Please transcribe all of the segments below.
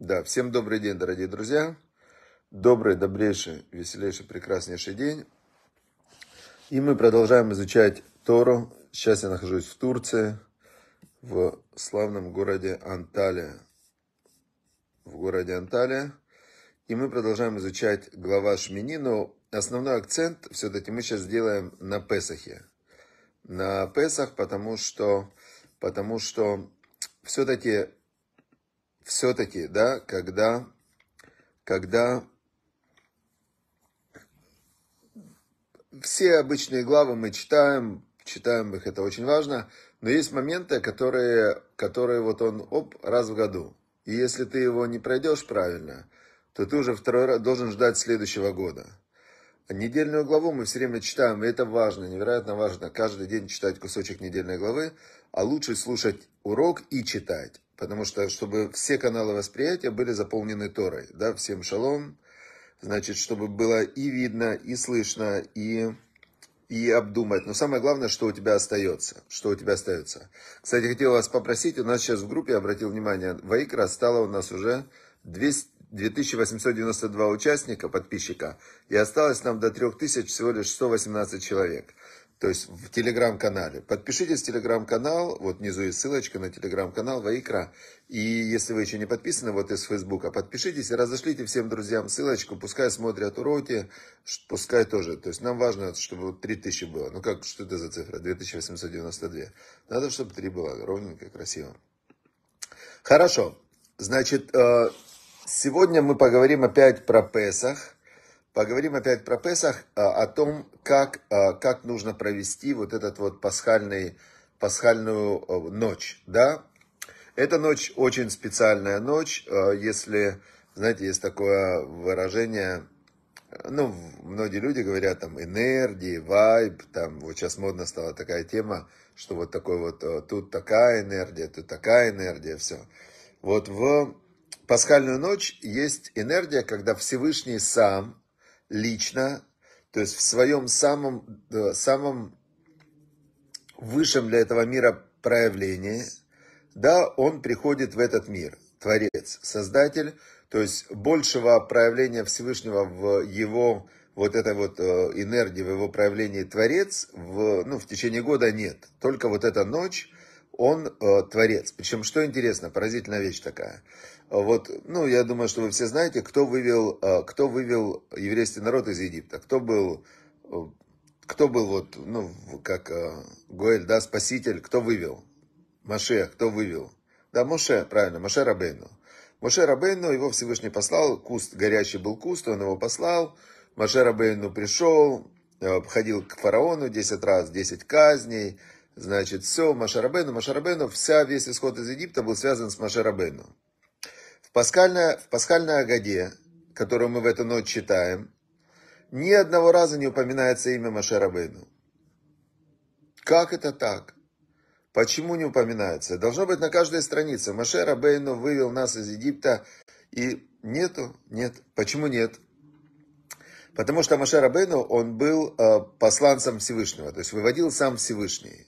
Да, всем добрый день, дорогие друзья. Добрый, добрейший, веселейший, прекраснейший день. И мы продолжаем изучать Тору. Сейчас я нахожусь в Турции, в славном городе Анталия. В городе Анталия. И мы продолжаем изучать глава Шмини, но основной акцент все-таки мы сейчас сделаем на Песахе. На Песах, потому что, потому что все-таки все-таки, да, когда, когда все обычные главы мы читаем, читаем их, это очень важно, но есть моменты, которые, которые вот он, оп, раз в году. И если ты его не пройдешь правильно, то ты уже второй раз должен ждать следующего года. Недельную главу мы все время читаем, и это важно, невероятно важно. Каждый день читать кусочек недельной главы, а лучше слушать урок и читать. Потому что, чтобы все каналы восприятия были заполнены Торой. Да, всем шалом. Значит, чтобы было и видно, и слышно, и, и обдумать. Но самое главное, что у тебя остается. Что у тебя остается. Кстати, хотел вас попросить. У нас сейчас в группе, обратил внимание, Вайкра стало у нас уже 200, 2892 участника, подписчика. И осталось нам до 3000 всего лишь 118 человек то есть в телеграм-канале. Подпишитесь в телеграм-канал, вот внизу есть ссылочка на телеграм-канал Ваикра. И если вы еще не подписаны, вот из Фейсбука, подпишитесь и разошлите всем друзьям ссылочку, пускай смотрят уроки, пускай тоже. То есть нам важно, чтобы 3000 было. Ну как, что это за цифра? 2892. Надо, чтобы 3 было ровненько, красиво. Хорошо. Значит, э, сегодня мы поговорим опять про Песах. Поговорим опять про Песах, а, о том, как, а, как нужно провести вот этот вот пасхальный, пасхальную а, ночь, да. Эта ночь очень специальная ночь, если, знаете, есть такое выражение, ну, многие люди говорят там энергии, вайб, там вот сейчас модно стала такая тема, что вот такой вот тут такая энергия, тут такая энергия, все. Вот в пасхальную ночь есть энергия, когда Всевышний сам лично, то есть в своем самом, самом высшем для этого мира проявлении, да, он приходит в этот мир, Творец, Создатель, то есть большего проявления Всевышнего в его вот этой вот э, энергии, в его проявлении Творец в, ну, в течение года нет. Только вот эта ночь – он э, творец. Причем, что интересно, поразительная вещь такая. Вот, ну, я думаю, что вы все знаете, кто вывел, э, кто вывел еврейский народ из Египта, кто был, э, кто был вот, ну, как э, Гоэль, да, спаситель, кто вывел? Маше, кто вывел? Да, Моше, правильно, Моше Рабейну. Моше Рабейну его Всевышний послал, куст, горящий был куст, он его послал, Моше Рабейну пришел, э, ходил к фараону 10 раз, 10 казней, Значит, все Машарабену, Машарабену, вся весь исход из Египта был связан с Машарабену. В пасхальной, в пасхальной Агаде, которую мы в эту ночь читаем, ни одного раза не упоминается имя Машарабену. Как это так? Почему не упоминается? Должно быть на каждой странице. Маше вывел нас из Египта. И нету, нет. Почему нет? Потому что Маше он был э, посланцем Всевышнего. То есть выводил сам Всевышний.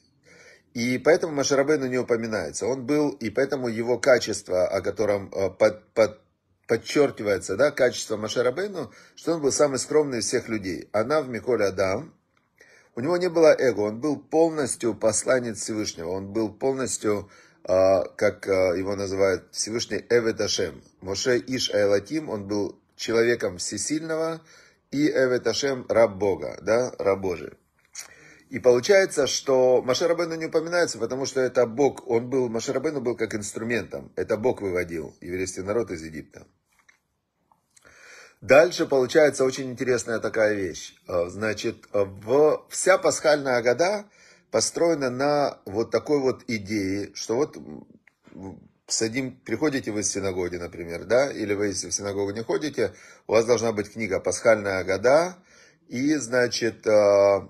И поэтому Машарабейну не упоминается. Он был, и поэтому его качество, о котором э, под, под, подчеркивается, да, качество Машарабейну, что он был самый скромный из всех людей. Она в Миколе Адам. У него не было эго, он был полностью посланец Всевышнего, он был полностью, э, как э, его называют Всевышний Эветашем. Моше Иш Айлатим, он был человеком всесильного, и Эветашем раб Бога, да, раб Божий. И получается, что Машарабену не упоминается, потому что это Бог, он был, Машарабену был как инструментом. Это Бог выводил еврейский народ из Египта. Дальше получается очень интересная такая вещь. Э, значит, в, вся пасхальная года построена на вот такой вот идее, что вот садим, приходите вы в Синагоге, например, да, или вы если в синагогу не ходите, у вас должна быть книга «Пасхальная года», и, значит, э,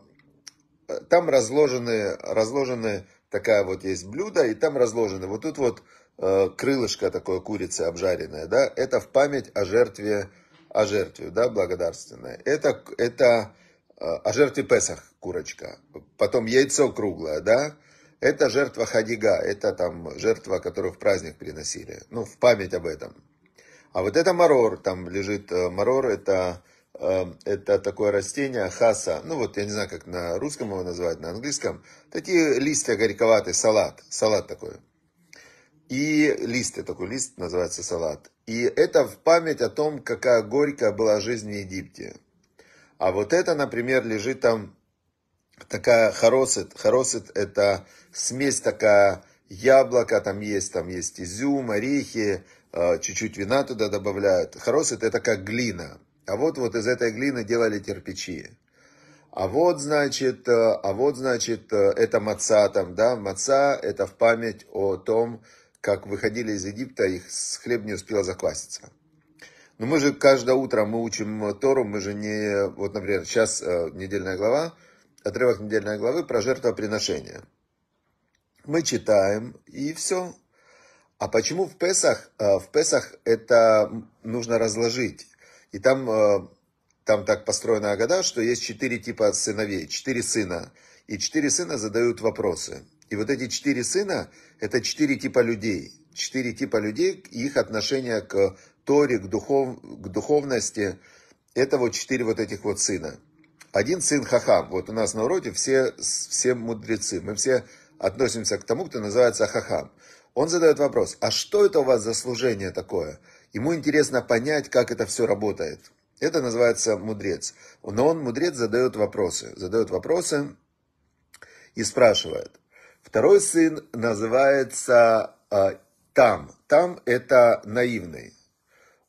там разложены, разложены такая вот есть блюдо, и там разложены. Вот тут вот э, крылышко такое курицы обжаренное, да, это в память о жертве, о жертве, да, благодарственное. Это, это э, о жертве Песах курочка. Потом яйцо круглое, да, это жертва Хадига, это там жертва, которую в праздник приносили, ну, в память об этом. А вот это марор, там лежит э, марор, это Эм, это такое растение хаса, ну вот я не знаю, как на русском его назвать, на английском, такие листья горьковатые, салат, салат такой. И листья, такой лист называется салат. И это в память о том, какая горькая была жизнь в Египте. А вот это, например, лежит там такая хоросет. Хоросет это смесь такая яблоко, там есть, там есть изюм, орехи, э, чуть-чуть вина туда добавляют. Хоросет это как глина. А вот вот из этой глины делали кирпичи. А вот, значит, э, а вот, значит, э, это маца там, да, маца это в память о том, как выходили из Египта, их с хлеб не успел закваситься. Но ну, мы же каждое утро мы учим Тору, мы же не, вот, например, сейчас э, недельная глава, отрывок недельной главы про жертвоприношение. Мы читаем, и все. А почему в Песах, в Песах это нужно разложить? И там, э, там так построена Агада, что есть четыре типа сыновей, четыре сына. И четыре сына задают вопросы. И вот эти четыре сына – это четыре типа людей. Четыре типа людей и их отношение к Торе, к, духов, к духовности. Это вот четыре вот этих вот сына. Один сын Хахам. Вот у нас на уроде все, все мудрецы. Мы все относимся к тому, кто называется Хахам. Он задает вопрос, а что это у вас за служение такое? Ему интересно понять, как это все работает. Это называется мудрец. Но он, мудрец, задает вопросы. Задает вопросы и спрашивает. Второй сын называется э, Там. Там это наивный.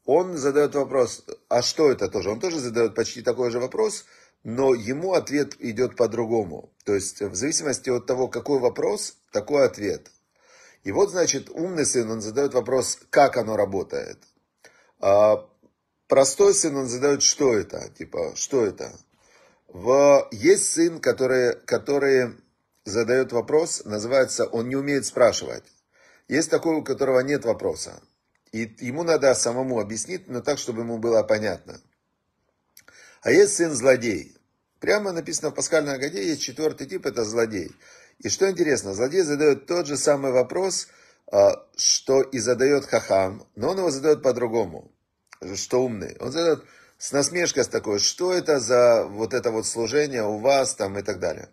Он задает вопрос, а что это тоже? Он тоже задает почти такой же вопрос, но ему ответ идет по-другому. То есть в зависимости от того, какой вопрос, такой ответ. И вот, значит, умный сын, он задает вопрос, как оно работает. А простой сын, он задает, что это? Типа, что это? В... Есть сын, который, который задает вопрос, называется, он не умеет спрашивать. Есть такой, у которого нет вопроса. И ему надо самому объяснить, но так, чтобы ему было понятно. А есть сын злодей. Прямо написано в Пасхальной Агаде, есть четвертый тип, это злодей. И что интересно, злодей задает тот же самый вопрос – а, что и задает хахам, но он его задает по-другому, что умный. Он задает с насмешкой с такой, что это за вот это вот служение у вас там и так далее.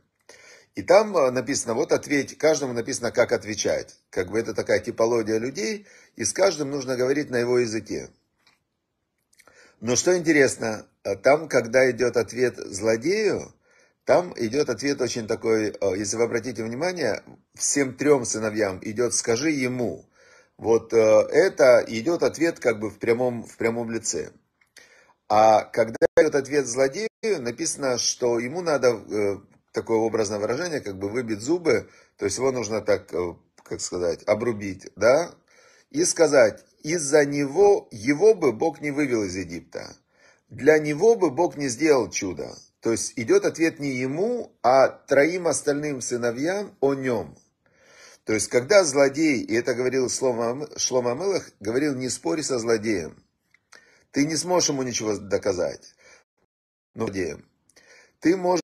И там а, написано, вот ответь, каждому написано, как отвечать. Как бы это такая типология людей, и с каждым нужно говорить на его языке. Но что интересно, а, там, когда идет ответ злодею, там идет ответ очень такой, э, если вы обратите внимание, всем трем сыновьям идет «скажи ему». Вот э, это идет ответ как бы в прямом, в прямом лице. А когда идет ответ злодею, написано, что ему надо, э, такое образное выражение, как бы выбить зубы, то есть его нужно так, как сказать, обрубить, да, и сказать, из-за него, его бы Бог не вывел из Египта, для него бы Бог не сделал чудо. То есть идет ответ не ему, а троим остальным сыновьям о нем. То есть, когда злодей, и это говорил Шлома, Шлома Мелах, говорил, не спори со злодеем. Ты не сможешь ему ничего доказать. Но злодеем. Ты можешь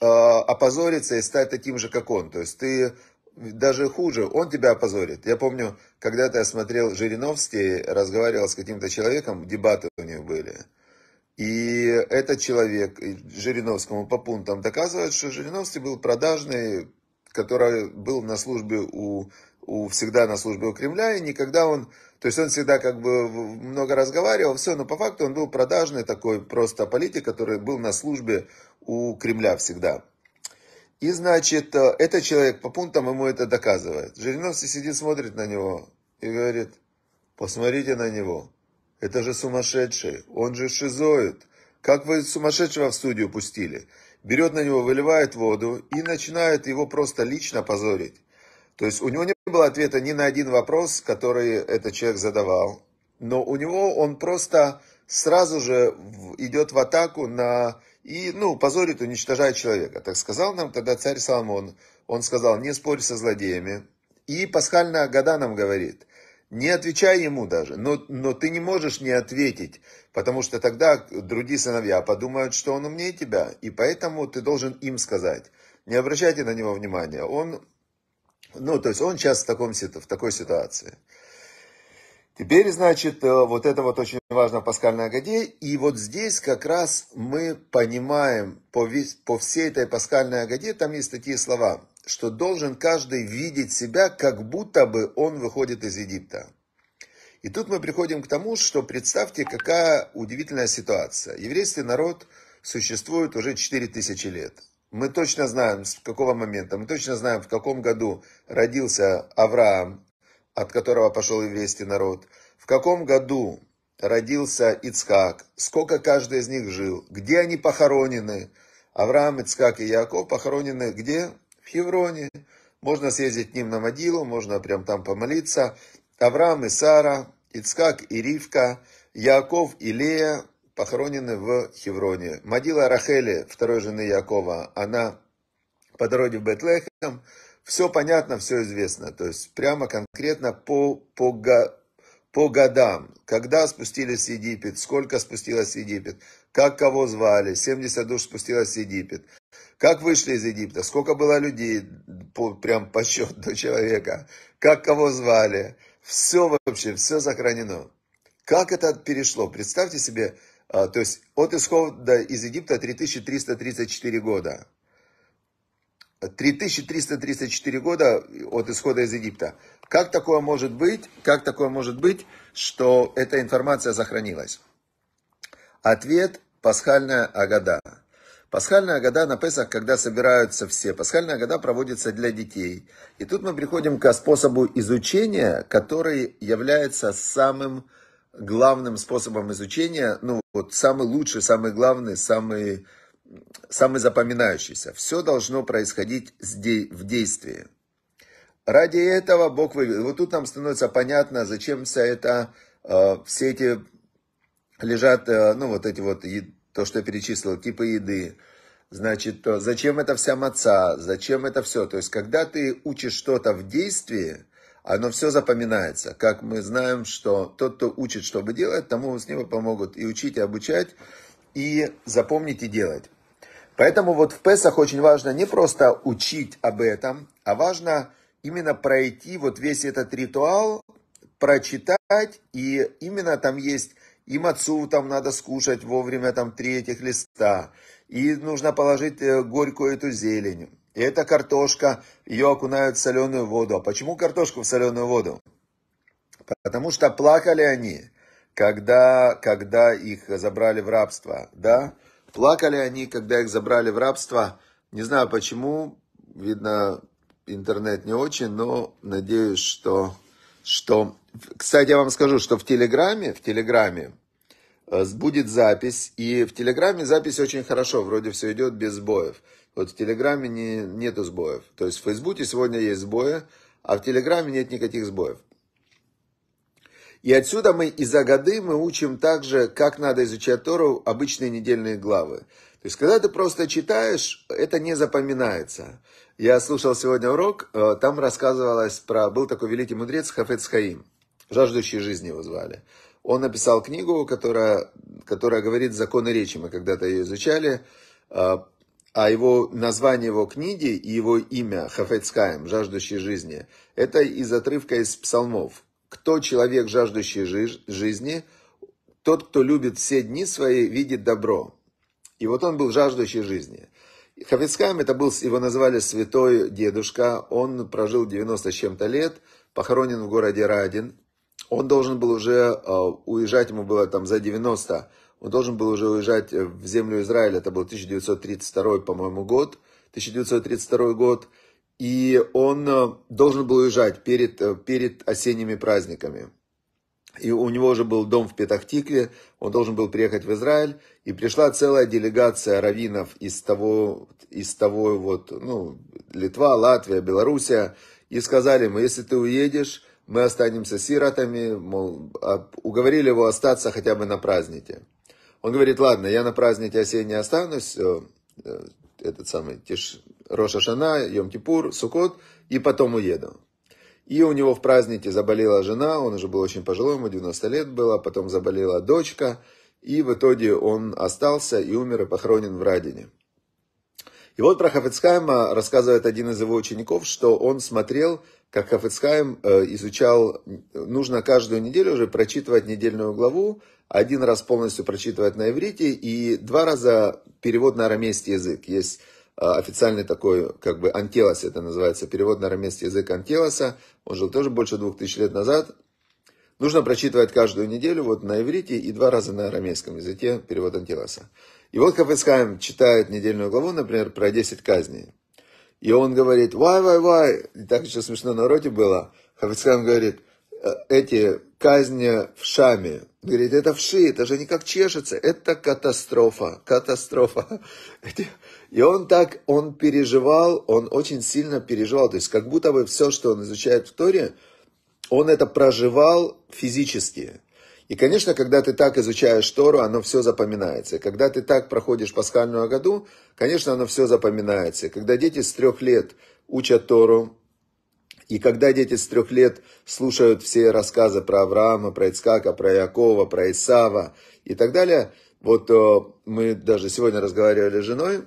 э, опозориться и стать таким же, как он. То есть, ты даже хуже, он тебя опозорит. Я помню, когда-то я смотрел Жириновский, разговаривал с каким-то человеком, дебаты у них были – и этот человек Жириновскому по пунктам доказывает, что Жириновский был продажный, который был на службе у, у всегда на службе у Кремля, и никогда он, то есть он всегда как бы много разговаривал, все, но по факту он был продажный такой просто политик, который был на службе у Кремля всегда. И значит, э, этот человек по пунктам ему это доказывает. Жириновский сидит, смотрит на него и говорит, посмотрите на него. Это же сумасшедший, он же шизоид. Как вы сумасшедшего в студию пустили? Берет на него, выливает воду и начинает его просто лично позорить. То есть у него не было ответа ни на один вопрос, который этот человек задавал. Но у него он просто сразу же идет в атаку на и, ну, позорит, уничтожает человека. Так сказал нам тогда царь Соломон. Он сказал, не спорь со злодеями. И пасхальная года нам говорит, не отвечай ему даже, но, но ты не можешь не ответить, потому что тогда другие сыновья подумают, что он умнее тебя, и поэтому ты должен им сказать. Не обращайте на него внимания, он, ну, то есть он сейчас в, таком, в такой ситуации. Теперь, значит, э, вот это вот очень важно в пасхальной Агаде. И вот здесь как раз мы понимаем по, весь, по всей этой пасхальной Агаде, там есть такие слова что должен каждый видеть себя, как будто бы он выходит из Египта. И тут мы приходим к тому, что представьте, какая удивительная ситуация. Еврейский народ существует уже 4000 лет. Мы точно знаем, с какого момента, мы точно знаем, в каком году родился Авраам, от которого пошел еврейский народ, в каком году родился Ицхак, сколько каждый из них жил, где они похоронены. Авраам, Ицхак и Яков похоронены где? в Хевроне. Можно съездить к ним на могилу, можно прям там помолиться. Авраам и Сара, Ицкак и Ривка, Яков и Лея похоронены в Хевроне. Могила Рахели, второй жены Якова, она по дороге в Бетлехем. Все понятно, все известно. То есть прямо конкретно по, по, по годам, когда спустились в Египет, сколько спустилось в Египет, как кого звали, 70 душ спустилось в Египет, как вышли из Египта, сколько было людей, по, прям по счету до человека, как кого звали, все вообще, все сохранено. Как это перешло? Представьте себе, а, то есть от исхода из Египта 3334 года. 3334 года от исхода из Египта. Как такое может быть? Как такое может быть, что эта информация сохранилась? Ответ – пасхальная агада. Пасхальная года на Песах, когда собираются все. Пасхальная года проводится для детей. И тут мы приходим к способу изучения, который является самым главным способом изучения, ну вот самый лучший, самый главный, самый самый запоминающийся. Все должно происходить в действии. Ради этого Бог вывел. Вот тут нам становится понятно, зачем вся эта, э, все эти лежат, э, ну вот эти вот, то, что я перечислил, типы еды. Значит, зачем это вся маца, зачем это все. То есть, когда ты учишь что-то в действии, оно все запоминается. Как мы знаем, что тот, кто учит, чтобы делать, тому с него помогут и учить, и обучать, и запомнить, и делать. Поэтому вот в Песах очень важно не просто учить об этом, а важно именно пройти вот весь этот ритуал, прочитать, и именно там есть им отцу там надо скушать вовремя там три этих листа, и нужно положить э, горькую эту зелень. И эта картошка, ее окунают в соленую воду. А почему картошку в соленую воду? Потому что плакали они, когда, когда их забрали в рабство, да? Плакали они, когда их забрали в рабство. Не знаю почему, видно, интернет не очень, но надеюсь, что... что... Кстати, я вам скажу, что в Телеграме, в Телеграме э, будет запись, и в Телеграме запись очень хорошо, вроде все идет без сбоев. Вот в Телеграме не, нету сбоев. То есть в Фейсбуке сегодня есть сбои, а в Телеграме нет никаких сбоев. И отсюда мы и за годы мы учим также, как надо изучать Тору обычные недельные главы. То есть, когда ты просто читаешь, это не запоминается. Я слушал сегодня урок, э, там рассказывалось про... Был такой великий мудрец Хафец Хаим. «Жаждущий жизни» его звали. Он написал книгу, которая, которая говорит «Законы речи». Мы когда-то ее изучали. Э, а его название его книги и его имя Хафецкаем, «Жаждущий жизни», это из отрывка из псалмов. Кто человек, жаждущий жизни, тот, кто любит все дни свои, видит добро. И вот он был жаждущий жизни. Хафицкайм, это был, его называли святой дедушка, он прожил 90 с чем-то лет, похоронен в городе Радин. Он должен был уже э, уезжать, ему было там за 90, он должен был уже уезжать в землю Израиля, это был 1932, по-моему, год, 1932 год и он э, должен был уезжать перед, э, перед осенними праздниками. И у него уже был дом в Петахтикве, он должен был приехать в Израиль, и пришла целая делегация раввинов из того, из того вот, ну, Литва, Латвия, Белоруссия, и сказали ему, если ты уедешь, мы останемся сиротами, мол, а, уговорили его остаться хотя бы на празднике. Он говорит, ладно, я на празднике осеннее останусь, э, этот самый, тиш, Роша Шана, Йом-Кипур, Сукот, и потом уеду. И у него в празднике заболела жена, он уже был очень пожилой, ему 90 лет было, потом заболела дочка, и в итоге он остался и умер и похоронен в Радине. И вот про Хафицкайма рассказывает один из его учеников, что он смотрел, как Хафицкайм э, изучал, нужно каждую неделю уже прочитывать недельную главу, один раз полностью прочитывать на иврите и два раза перевод на арамейский язык. Есть а, официальный такой, как бы, антелос это называется, перевод на арамейский язык антелоса, он жил тоже больше двух тысяч лет назад. Нужно прочитывать каждую неделю вот на иврите и два раза на арамейском языке перевод антелоса. И вот Хафецхайм читает недельную главу, например, про 10 казней. И он говорит, вай, вай, вай, и так еще смешно на роте было. Хафицхайм говорит, «Э, эти казни в Шаме, Говорит, это вши, это же никак чешется, это катастрофа, катастрофа. И он так, он переживал, он очень сильно переживал, то есть как будто бы все, что он изучает в Торе, он это проживал физически. И, конечно, когда ты так изучаешь Тору, оно все запоминается. когда ты так проходишь пасхальную году, конечно, оно все запоминается. когда дети с трех лет учат Тору, и когда дети с трех лет слушают все рассказы про Авраама, про Ицкака, про Якова, про Исава и так далее, вот э, мы даже сегодня разговаривали с женой,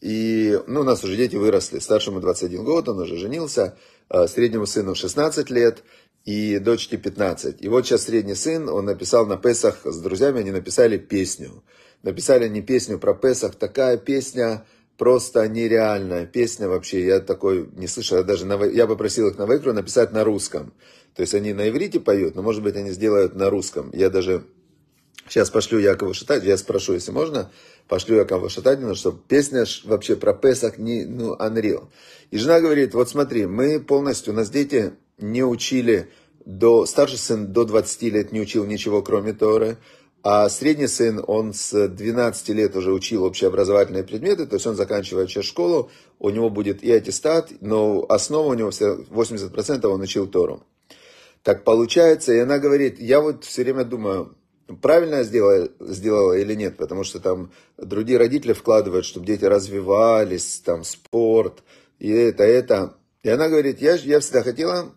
и ну, у нас уже дети выросли. Старшему 21 год, он уже женился, э, среднему сыну 16 лет и дочке 15. И вот сейчас средний сын, он написал на Песах с друзьями, они написали песню. Написали не песню про Песах, такая песня, просто нереальная песня вообще. Я такой не слышал. Я даже на, я попросил их на Вайкру написать на русском. То есть они на иврите поют, но может быть они сделают на русском. Я даже сейчас пошлю Якова Шатать, я спрошу, если можно, пошлю Якову Шатадина, чтобы песня вообще про Песах не, ну, unreal. И жена говорит, вот смотри, мы полностью, у нас дети не учили до, старший сын до 20 лет не учил ничего, кроме Торы. А средний сын, он с 12 лет уже учил общеобразовательные предметы, то есть он заканчивает сейчас школу, у него будет и аттестат, но основа у него все 80% он учил Тору. Так получается, и она говорит, я вот все время думаю, правильно я сделала, сделала или нет, потому что там другие родители вкладывают, чтобы дети развивались, там спорт, и это, это. И она говорит, я, я всегда хотела,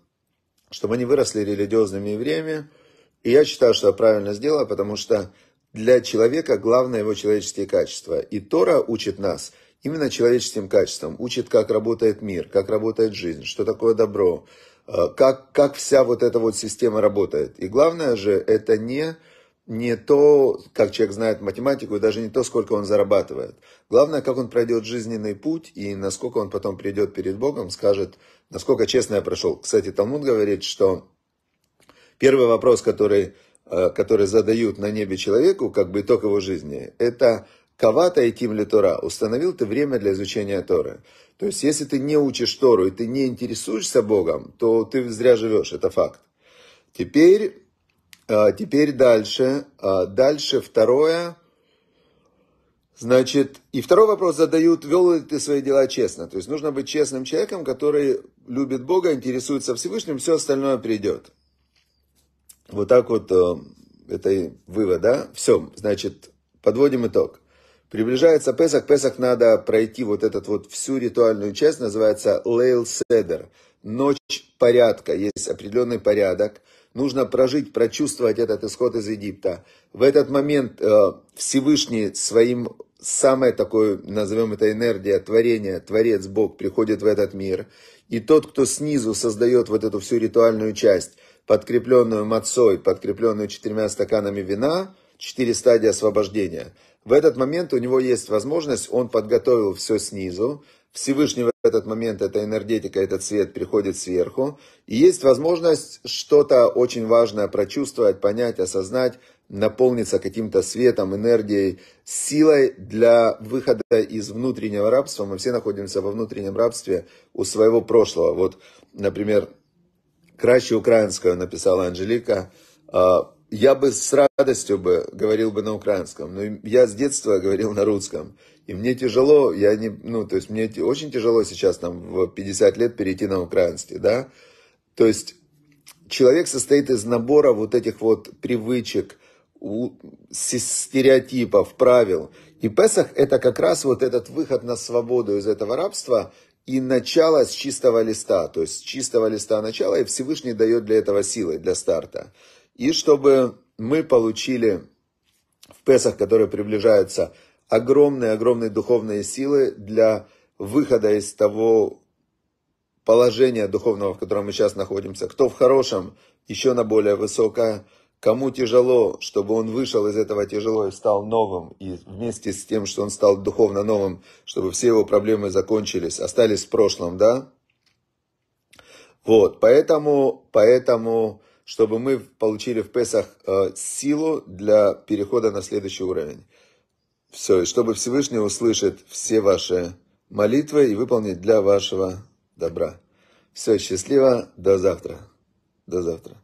чтобы они выросли религиозными евреями, и я считаю, что я правильно сделала, потому что для человека главное его человеческие качества. И Тора учит нас именно человеческим качествам, учит, как работает мир, как работает жизнь, что такое добро, э, как, как вся вот эта вот система работает. И главное же, это не, не то, как человек знает математику, и даже не то, сколько он зарабатывает. Главное, как он пройдет жизненный путь, и насколько он потом придет перед Богом, скажет, насколько честно я прошел. Кстати, Талмуд говорит, что Первый вопрос, который, э, который задают на небе человеку, как бы итог его жизни, это Кавата и Тим Тора. Установил ты время для изучения Торы. То есть, если ты не учишь Тору и ты не интересуешься Богом, то ты зря живешь, это факт. Теперь, э, теперь дальше. Э, дальше второе. Значит, и второй вопрос задают, вел ли ты свои дела честно. То есть нужно быть честным человеком, который любит Бога, интересуется Всевышним, все остальное придет. Вот так вот, э, это вывод, да? Все, значит, подводим итог. Приближается Песах, Песах надо пройти вот этот вот всю ритуальную часть, называется Лейл Седер, ночь порядка, есть определенный порядок. Нужно прожить, прочувствовать этот исход из Египта. В этот момент э, Всевышний своим, самой такой назовем это энергия, творение, Творец Бог приходит в этот мир. И тот, кто снизу создает вот эту всю ритуальную часть, подкрепленную мацой, подкрепленную четырьмя стаканами вина, четыре стадии освобождения. В этот момент у него есть возможность, он подготовил все снизу, Всевышний в этот момент, эта энергетика, этот свет приходит сверху, и есть возможность что-то очень важное прочувствовать, понять, осознать, наполниться каким-то светом, энергией, силой для выхода из внутреннего рабства. Мы все находимся во внутреннем рабстве у своего прошлого. Вот, например, краще украинского написала Анжелика. А, я бы с радостью бы говорил бы на украинском, но я с детства говорил на русском. И мне тяжело, я не, ну, то есть мне очень тяжело сейчас там в 50 лет перейти на украинский, да. То есть человек состоит из набора вот этих вот привычек, стереотипов, правил. И Песах это как раз вот этот выход на свободу из этого рабства и начало с чистого листа, то есть с чистого листа начало, и Всевышний дает для этого силы, для старта. И чтобы мы получили в Песах, которые приближаются, огромные-огромные духовные силы для выхода из того положения духовного, в котором мы сейчас находимся, кто в хорошем, еще на более высокое, Кому тяжело, чтобы он вышел из этого тяжело и стал новым, и вместе с тем, что он стал духовно новым, чтобы все его проблемы закончились, остались в прошлом, да? Вот, поэтому, поэтому, чтобы мы получили в Песах э, силу для перехода на следующий уровень. Все, и чтобы Всевышний услышит все ваши молитвы и выполнит для вашего добра. Все, счастливо, до завтра. До завтра.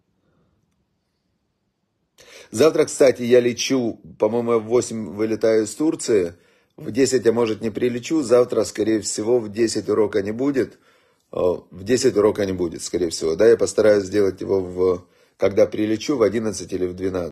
Завтра, кстати, я лечу, по-моему, в 8 вылетаю из Турции. В 10 я, может, не прилечу. Завтра, скорее всего, в 10 урока не будет. Э, в 10 урока не будет, скорее всего. Да, я постараюсь сделать его, в, когда прилечу, в 11 или в 12.